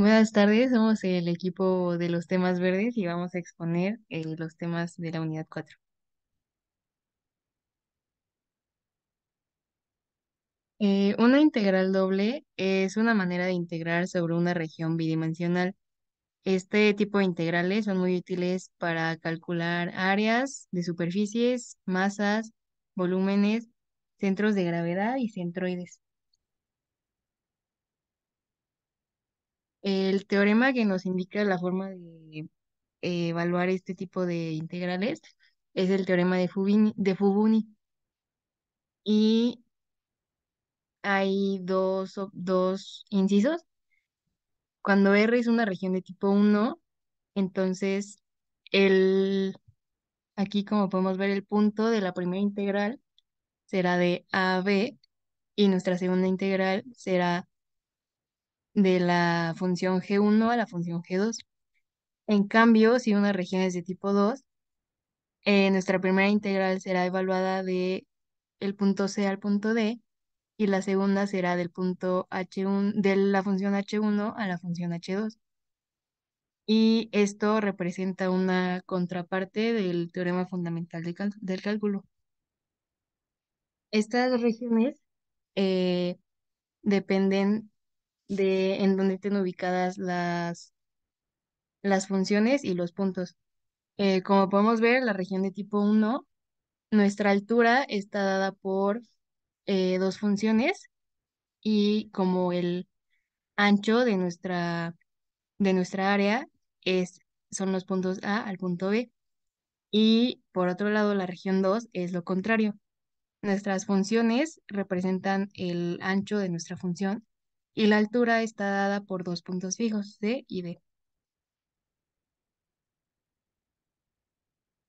Buenas tardes, somos el equipo de los temas verdes y vamos a exponer eh, los temas de la unidad 4. Eh, una integral doble es una manera de integrar sobre una región bidimensional. Este tipo de integrales son muy útiles para calcular áreas de superficies, masas, volúmenes, centros de gravedad y centroides. El teorema que nos indica la forma de eh, evaluar este tipo de integrales es el teorema de Fubini, de Fubuni. Y hay dos, dos incisos. Cuando R es una región de tipo 1, entonces el, aquí como podemos ver el punto de la primera integral será de AB b y nuestra segunda integral será de la función G1 a la función G2. En cambio, si una región es de tipo 2, eh, nuestra primera integral será evaluada de el punto C al punto D y la segunda será del punto H1 de la función H1 a la función H2. Y esto representa una contraparte del teorema fundamental del cálculo. Estas regiones eh, dependen de en donde estén ubicadas las, las funciones y los puntos. Eh, como podemos ver, la región de tipo 1, nuestra altura está dada por eh, dos funciones y como el ancho de nuestra, de nuestra área es, son los puntos A al punto B. Y por otro lado, la región 2 es lo contrario. Nuestras funciones representan el ancho de nuestra función y la altura está dada por dos puntos fijos, C y D.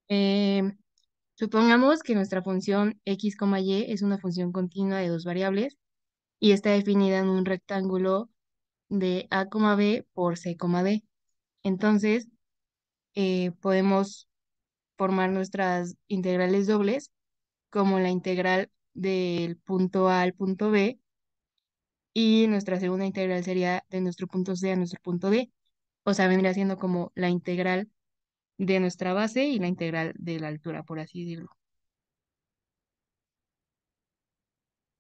Em, supongamos que nuestra función x, y es una función continua de dos variables y está definida en un rectángulo de a, b por c, d. Entonces, eh, podemos formar nuestras integrales dobles como la integral del punto a al punto b y nuestra segunda integral sería de nuestro punto C a nuestro punto D. O sea, vendría siendo como la integral de nuestra base y la integral de la altura, por así decirlo.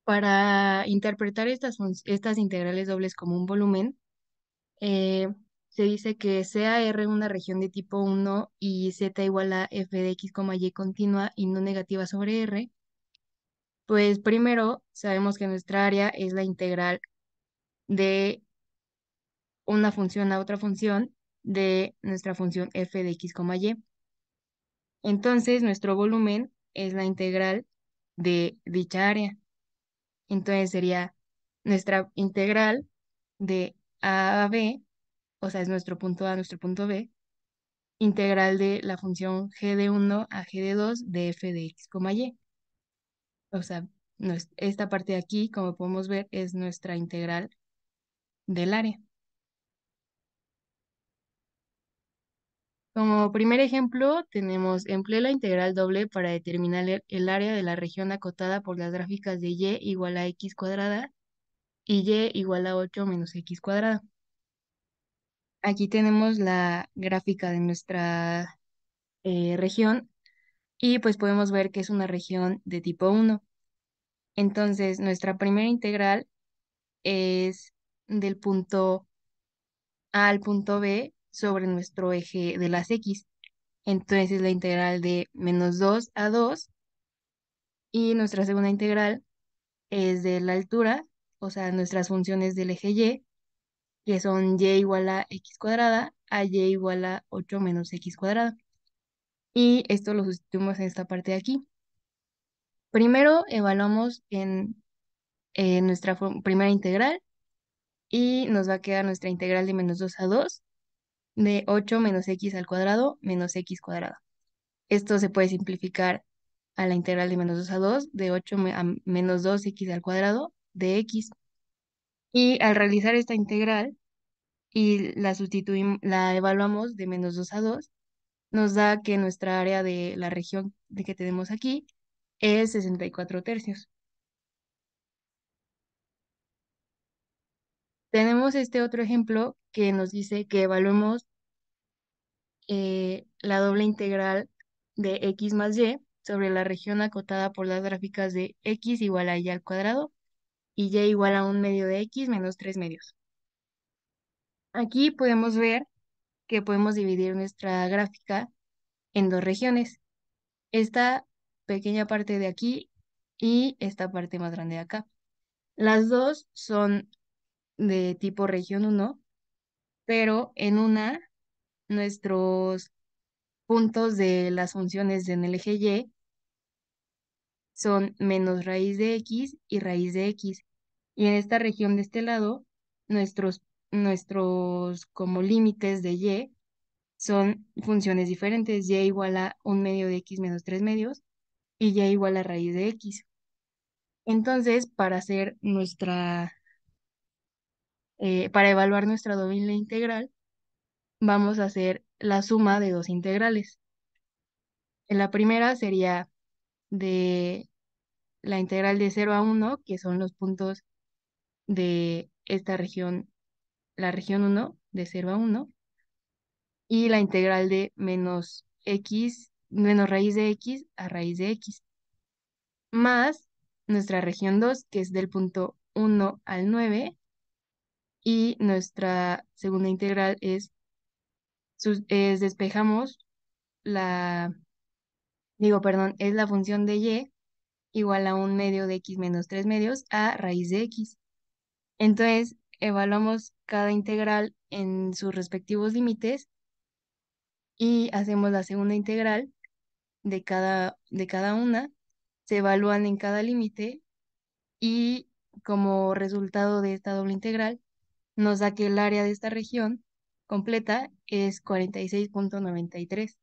Para interpretar estas, estas integrales dobles como un volumen, eh, se dice que sea R una región de tipo 1 y Z igual a f de x, y continua y no negativa sobre R, pues primero, sabemos que nuestra área es la integral de una función a otra función de nuestra función f de x, y. Entonces, nuestro volumen es la integral de dicha área. Entonces sería nuestra integral de a a b, o sea, es nuestro punto a, nuestro punto b, integral de la función g de 1 a g de 2 de f de x, y o sea, esta parte de aquí, como podemos ver, es nuestra integral del área. Como primer ejemplo, tenemos empleo la integral doble para determinar el área de la región acotada por las gráficas de y igual a x cuadrada y y igual a 8 menos x cuadrada. Aquí tenemos la gráfica de nuestra eh, región y pues podemos ver que es una región de tipo 1. Entonces, nuestra primera integral es del punto A al punto B sobre nuestro eje de las X. Entonces, la integral de menos 2 a 2 y nuestra segunda integral es de la altura, o sea, nuestras funciones del eje Y, que son y igual a x cuadrada a y igual a 8 menos x cuadrada y esto lo sustituimos en esta parte de aquí. Primero evaluamos en, nuestra primera integral y nos va a quedar nuestra integral de menos 2 a 2 de 8 menos x al cuadrado menos x cuadrado. Esto se puede simplificar a la integral de menos 2 a 2 de 8 a menos 2x al cuadrado de x. Y al realizar esta integral y la, sustituimos, la evaluamos de menos 2 a 2, nos da que nuestra área de la región que tenemos aquí es 64 tercios. Tenemos este otro ejemplo que nos dice que evaluemos eh, la doble integral de x más y sobre la región acotada por las gráficas de x igual a y al cuadrado y y igual a un medio de x menos tres medios. Aquí podemos ver que podemos dividir nuestra gráfica en dos regiones. Esta pequeña parte de aquí y esta parte más grande de acá. Las dos son de tipo región 1, pero en una nuestros puntos de las funciones en el eje Y son menos raíz de x y raíz de x. Y en esta región de este lado, nuestros nuestros como límites de y son funciones diferentes, y igual a un medio de x menos tres medios y y igual a raíz de x. Entonces, para hacer nuestra, eh, para evaluar nuestra doble integral, vamos a hacer la suma de dos integrales. La primera sería de la integral de 0 a 1, que son los puntos de esta región la región 1 de 0 a 1 y la integral de menos x, menos raíz de x a raíz de x, más nuestra región 2, que es del punto 1 al 9, y nuestra segunda integral es, despejamos la, digo, perdón, es la función de y igual a un medio de x menos 3 medios a raíz de x. Entonces, evaluamos cada integral en sus respectivos límites y hacemos la segunda integral de cada, de cada una, se evalúan en cada límite y como resultado de esta doble integral nos da que el área de esta región completa es 46.93.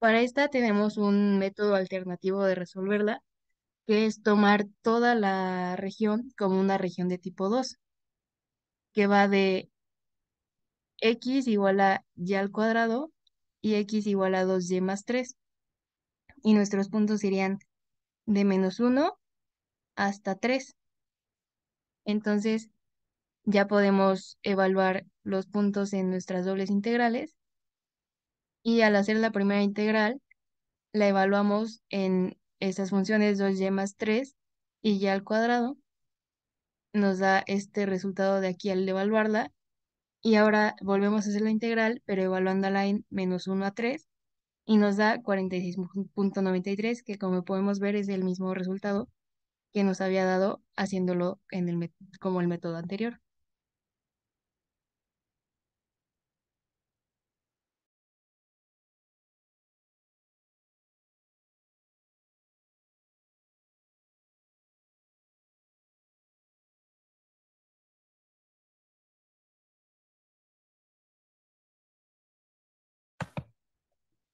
Para esta tenemos un método alternativo de resolverla que es tomar toda la región como una región de tipo 2, que va de x igual a y al cuadrado y x igual a 2y más 3. Y nuestros puntos serían de menos 1 hasta 3. Entonces, ya podemos evaluar los puntos en nuestras dobles integrales. Y al hacer la primera integral, la evaluamos en estas funciones 2y más 3 y ya al cuadrado nos da este resultado de aquí al evaluarla. Y ahora volvemos a hacer la integral, pero evaluándola en menos 1 a 3 y nos da 46.93, que como podemos ver es el mismo resultado que nos había dado haciéndolo en el, como el método anterior.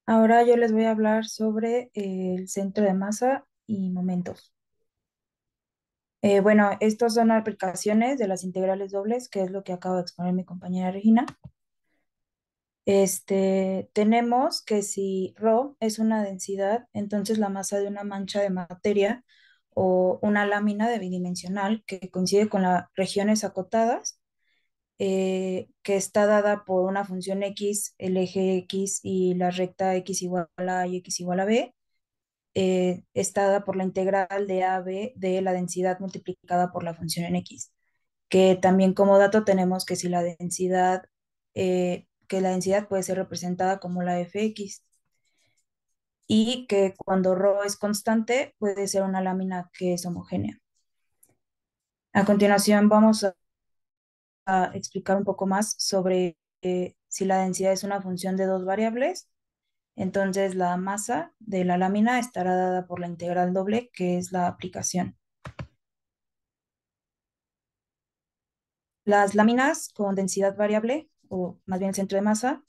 Ahora yo les voy a hablar sobre el centro de masa y momentos. Eh, bueno, estas son aplicaciones de las integrales dobles, que es lo que acaba de exponer mi compañera Regina. Este, tenemos que si ρ es una densidad, entonces la masa de una mancha de materia o una lámina de bidimensional que coincide con las regiones acotadas eh, que está dada por una función x, el eje x y la recta x igual a y x igual a b, eh, está dada por la integral de a b de la densidad multiplicada por la función en x, que también como dato tenemos que si la densidad, eh, que la densidad puede ser representada como la fx y que cuando ρ es constante puede ser una lámina que es homogénea. A continuación vamos a a explicar un poco más sobre eh, si la densidad es una función de dos variables. Entonces la masa de la lámina estará dada por la integral doble, que es la aplicación. Las láminas con densidad variable, o más bien centro de masa,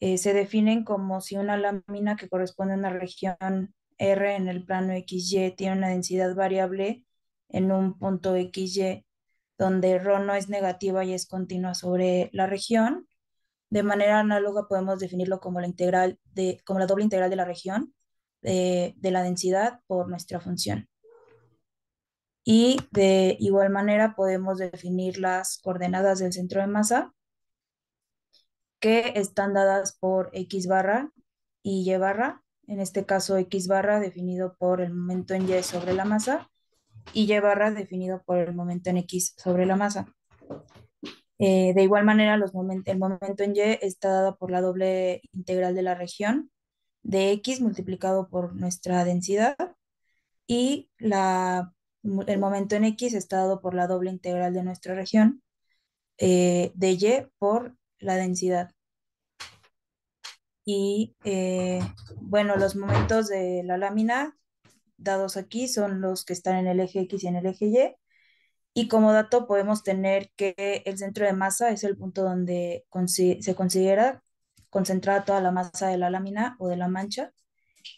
eh, se definen como si una lámina que corresponde a una región R en el plano XY tiene una densidad variable en un punto XY donde Rho no es negativa y es continua sobre la región. De manera análoga podemos definirlo como la, integral de, como la doble integral de la región de, eh, de la densidad por nuestra función. Y de igual manera podemos definir las coordenadas del centro de masa que están dadas por X barra y Y barra. En este caso X barra definido por el momento en Y sobre la masa y Y barra definido por el momento en X sobre la masa. Eh, de igual manera, los momentos el momento en Y está dado por la doble integral de la región de X multiplicado por nuestra densidad y la, el momento en X está dado por la doble integral de nuestra región eh, de Y por la densidad. Y eh, bueno, los momentos de la lámina dados aquí son los que están en el eje X y en el eje Y. Y como dato podemos tener que el centro de masa es el punto donde se considera concentrada toda la masa de la lámina o de la mancha.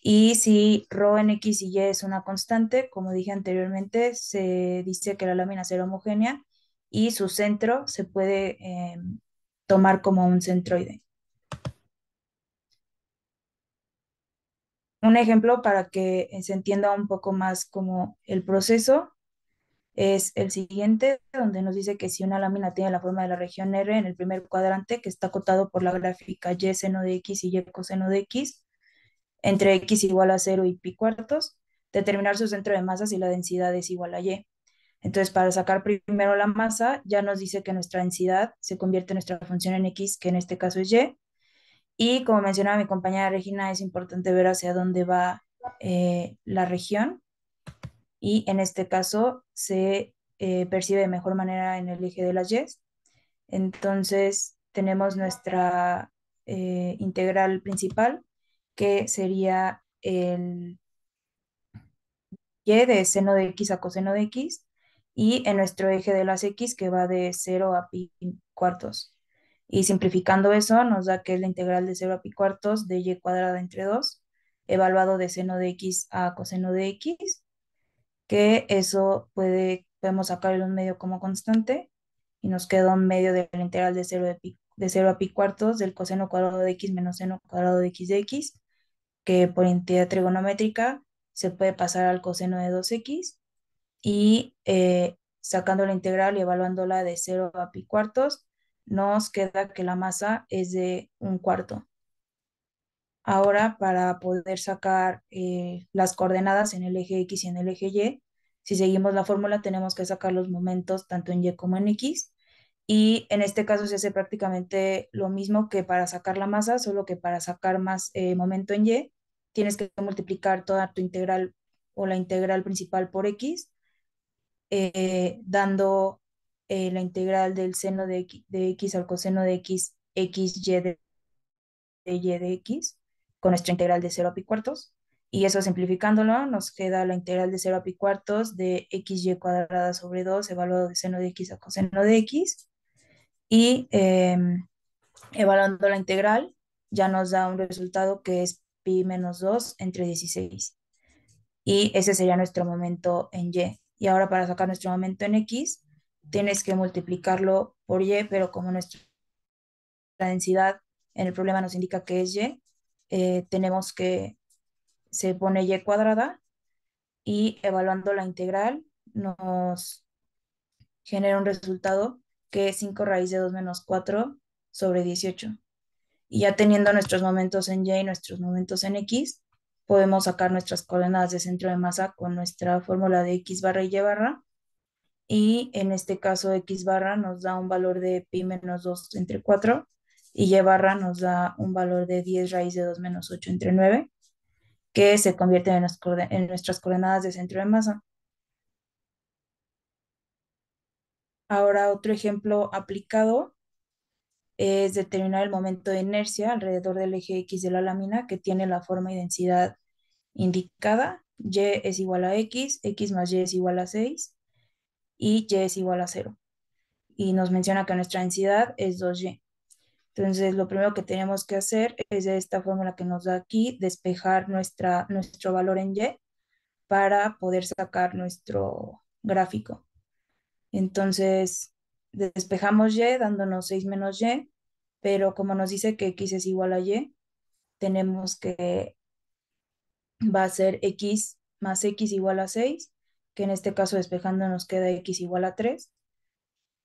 Y si ρ en X y Y es una constante, como dije anteriormente, se dice que la lámina será homogénea y su centro se puede em, tomar como un centroide. un ejemplo para que se entienda un poco más como el proceso es el siguiente, donde nos dice que si una lámina tiene la forma de la región R en el primer cuadrante, que está acotado por la gráfica Y seno de X y Y coseno de X, entre X igual a 0 y pi cuartos, determinar su centro de masa si la densidad es igual a Y. Entonces, para sacar primero la masa, ya nos dice que nuestra densidad se convierte en nuestra función en X, que en este caso es Y, y como mencionaba mi compañera Regina, es importante ver hacia dónde va eh, la región y en este caso se eh, percibe de mejor manera en el eje de las yes. Entonces tenemos nuestra eh, integral principal que sería el y de seno de x a coseno de x y en nuestro eje de las x que va de 0 a pi cuartos. Y simplificando eso nos da que es la integral de 0 a pi cuartos de y cuadrada entre 2, evaluado de seno de x a coseno de x, que eso puede, podemos sacar el medio como constante y nos queda un medio de la integral de 0, de, 0 a pi cuartos del coseno cuadrado de x menos seno cuadrado de x de x, que por entidad trigonométrica se puede pasar al coseno de 2x y eh, sacando la integral y evaluándola de 0 a pi cuartos nos queda que la masa es de un cuarto. Ahora, para poder sacar eh, las coordenadas en el eje X y en el eje Y, si seguimos la fórmula tenemos que sacar los momentos tanto en Y como en X. Y en este caso se hace prácticamente lo mismo que para sacar la masa, solo que para sacar más eh, momento en Y, tienes que multiplicar toda tu integral o la integral principal por X, eh, dando eh, la integral del seno de x, al coseno de x, xy de, de y de x, con nuestra integral de 0 a pi cuartos. Y eso simplificándolo nos queda la integral de 0 a pi cuartos de xy cuadrada sobre 2 evaluado de seno de x al coseno de x. Y em, evaluando la integral ya nos da un resultado que es pi menos 2 entre 16. Y ese sería nuestro momento en y. Y ahora para sacar nuestro momento en x tienes que multiplicarlo por Y, pero como nuestra densidad en el problema nos indica que es Y, eh, tenemos que se pone Y cuadrada y evaluando la integral nos genera un resultado que es 5 raíz de 2 menos 4 sobre 18. Y ya teniendo nuestros momentos en Y y nuestros momentos en X, podemos sacar nuestras coordenadas de centro de masa con nuestra fórmula de X barra y Y barra y en este caso x barra nos da un valor de pi menos 2 entre 4 y y barra nos da un valor de 10 raíz de 2 menos 8 entre 9 que se convierte en, en nuestras coordenadas de centro de masa. Ahora otro ejemplo aplicado es determinar el momento de inercia alrededor del eje X de la lámina que tiene la forma y densidad indicada. Y es igual a X, X más Y es igual a 6 y Y es igual a cero. Y nos menciona que nuestra densidad es 2Y. Entonces, lo primero que tenemos que hacer es de esta fórmula que nos da aquí, despejar nuestra, nuestro valor en Y para poder sacar nuestro gráfico. Entonces, despejamos Y dándonos 6 menos Y, pero como nos dice que X es igual a Y, tenemos que va a ser X más X igual a 6 que en este caso despejando nos queda x igual a 3,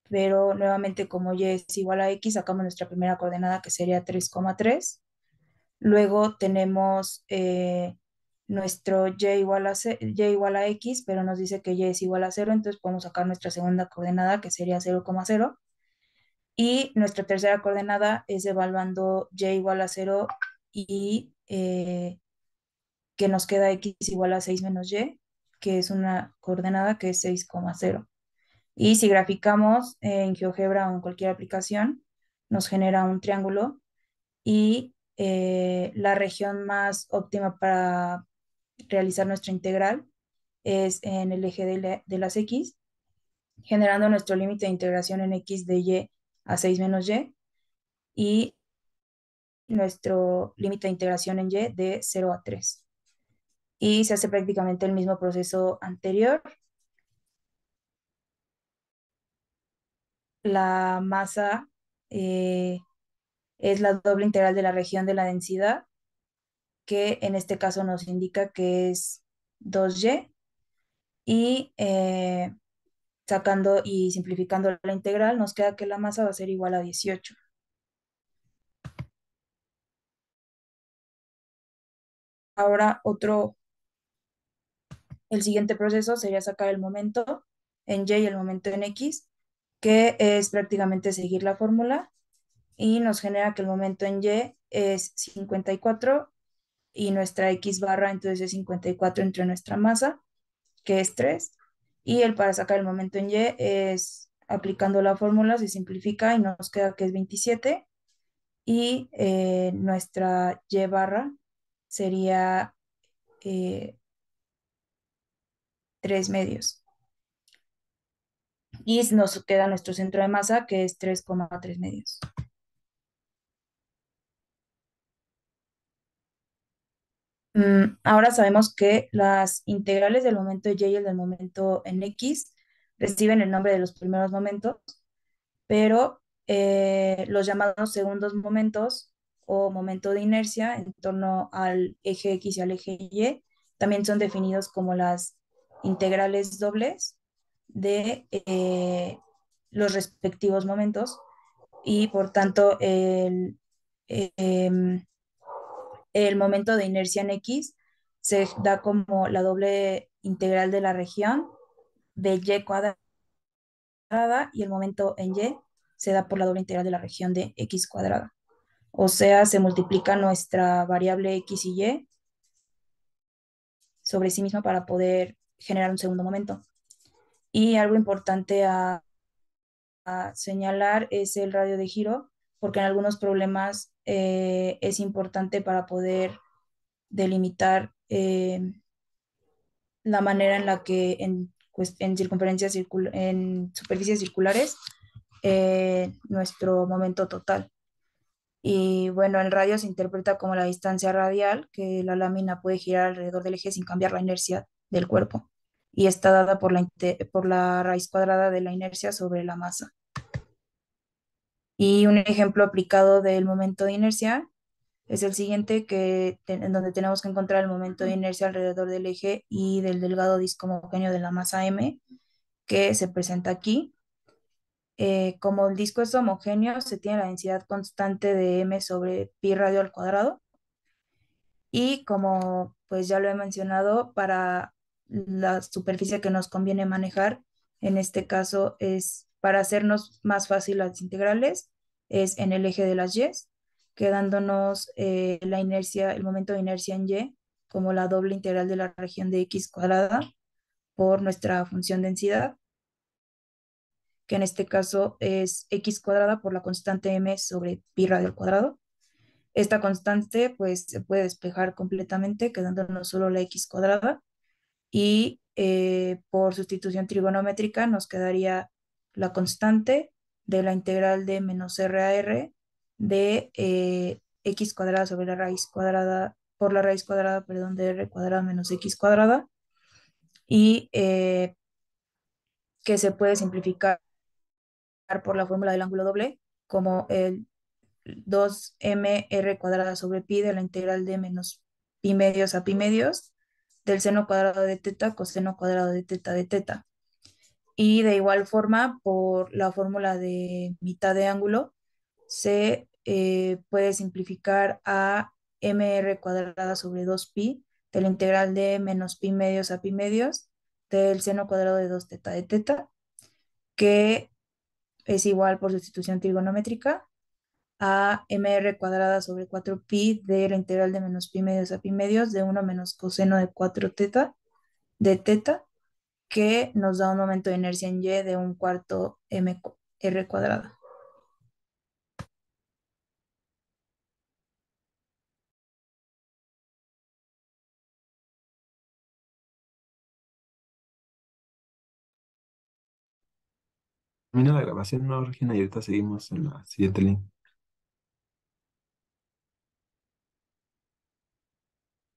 pero nuevamente como y es igual a x, sacamos nuestra primera coordenada que sería 3,3. Luego tenemos eh, nuestro y igual, a x, pero nos dice que y es igual a 0, entonces podemos sacar nuestra segunda coordenada que sería 0,0. Y nuestra tercera coordenada es evaluando y igual a 0 y eh, que nos queda x igual a 6 menos y que es una coordenada que es 6,0. Y si graficamos eh, en GeoGebra o en cualquier aplicación, nos genera un triángulo y eh, la región más óptima para realizar nuestra integral es en el eje de, de las X, generando nuestro límite de integración en X de Y a 6 menos Y y nuestro límite de integración en Y de 0 a 3 y se hace prácticamente el mismo proceso anterior. La masa eh, es la doble integral de la región de la densidad, que en este caso nos indica que es 2y, y eh, sacando y simplificando la integral nos queda que la masa va a ser igual a 18. Ahora otro el siguiente proceso sería sacar el momento en Y y el momento en X, que es prácticamente seguir la fórmula y nos genera que el momento en Y es 54 y nuestra X barra entonces es 54 entre nuestra masa, que es 3, y el para sacar el momento en Y es aplicando la fórmula, se simplifica y nos queda que es 27 y eh, nuestra Y barra sería eh, tres medios. Y nos queda nuestro centro de masa, que es 3,3 medios. Mm, ahora sabemos que las integrales del momento y y el del momento en X reciben el nombre de los primeros momentos, pero eh, los llamados segundos momentos o momento de inercia en torno al eje X y al eje Y también son definidos como las integrales dobles de eh, los respectivos momentos y por tanto el, em, el momento de inercia en X se da como la doble integral de la región de y cuadrada y el momento en y se da por la doble integral de la región de x cuadrada. O sea, se multiplica nuestra variable x y y sobre sí misma para poder generar un segundo momento. Y algo importante a, señalar es el radio de giro, porque en algunos problemas eh, es importante para poder delimitar eh, la manera en la que en, en en superficies circulares, eh, nuestro momento total. Y bueno, el radio se interpreta como la distancia radial que la lámina puede girar alrededor del eje sin cambiar la inercia del cuerpo y está dada por la, por la raíz cuadrada de la inercia sobre la masa. Y un ejemplo aplicado del momento de inercia es el siguiente, que en donde tenemos que encontrar el momento de inercia alrededor del eje y del delgado disco homogéneo de la masa M, que se presenta aquí. Eh, como el disco es homogéneo, se tiene la densidad constante de M sobre pi radio al cuadrado. Y como pues ya lo he mencionado, para la superficie que nos conviene manejar. En este caso es para hacernos más fácil las integrales, es en el eje de las Y, quedándonos eh, la inercia, el momento de inercia en Y como la doble integral de la región de x cuadrada por nuestra función densidad, que en este caso es x cuadrada por la constante m sobre pi al cuadrado. Esta constante pues se puede despejar completamente quedándonos solo la x cuadrada y eh, por sustitución trigonométrica nos quedaría la constante de la integral de menos r a r de eh, x cuadrada sobre la raíz cuadrada, por la raíz cuadrada, perdón, de r cuadrada menos x cuadrada, y eh, que se puede simplificar por la fórmula del ángulo doble, como el 2 r cuadrada sobre pi de la integral de menos pi medios a pi medios, del seno cuadrado de teta coseno cuadrado de teta de teta. Y de igual forma, por la fórmula de mitad de ángulo, se eh, puede simplificar a mr cuadrada sobre 2pi de la integral de menos pi medios a pi medios del seno cuadrado de 2 teta de teta, que es igual por sustitución trigonométrica a mr cuadrada sobre 4pi de la integral de menos pi medios a pi medios de 1 menos coseno de 4 teta de teta que nos da un momento de inercia en y de un cuarto m r cuadrada. Termina la grabación, no, original y ahorita seguimos en la siguiente línea.